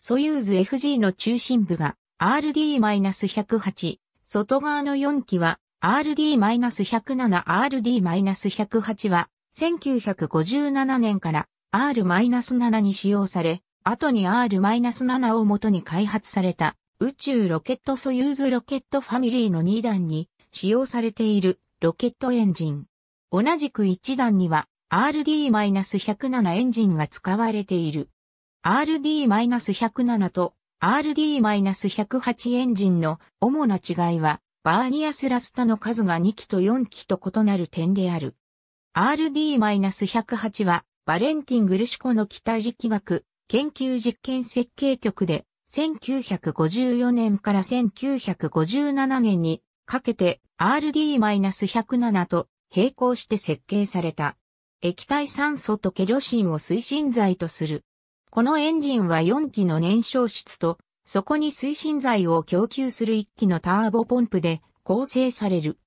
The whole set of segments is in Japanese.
ソユーズ FG の中心部が RD-108、外側の4機は RD-107、RD-108 は1957年から R-7 に使用され、後に R-7 を元に開発された宇宙ロケットソユーズロケットファミリーの2段に使用されているロケットエンジン。同じく1段には RD-107 エンジンが使われている。RD-107 と RD-108 エンジンの主な違いは、バーニアスラスタの数が2機と4機と異なる点である。RD-108 は、バレンティン・グルシコの機体力学、研究実験設計局で、1954年から1957年にかけて RD-107 と並行して設計された。液体酸素とケロシンを推進剤とするこのエンジンは4機の燃焼室と、そこに推進剤を供給する1機のターボポンプで構成される。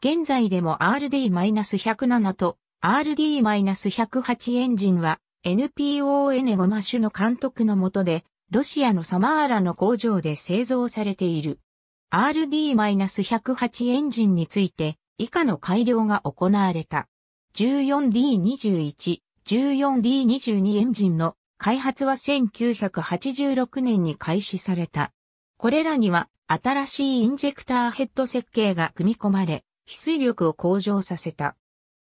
現在でも RD-107 と RD-108 エンジンは NPON5 マッシュの監督の下で、ロシアのサマーラの工場で製造されている。RD-108 エンジンについて以下の改良が行われた。14D21、14D22 エンジンの開発は1986年に開始された。これらには新しいインジェクターヘッド設計が組み込まれ、翡翠力を向上させた。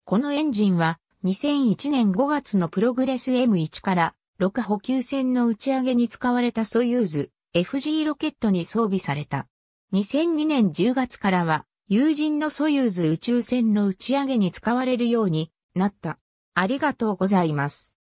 このエンジンは2001年5月のプログレス M1 から6補給船の打ち上げに使われたソユーズ FG ロケットに装備された。2002年10月からは友人のソユーズ宇宙船の打ち上げに使われるようになった。ありがとうございます。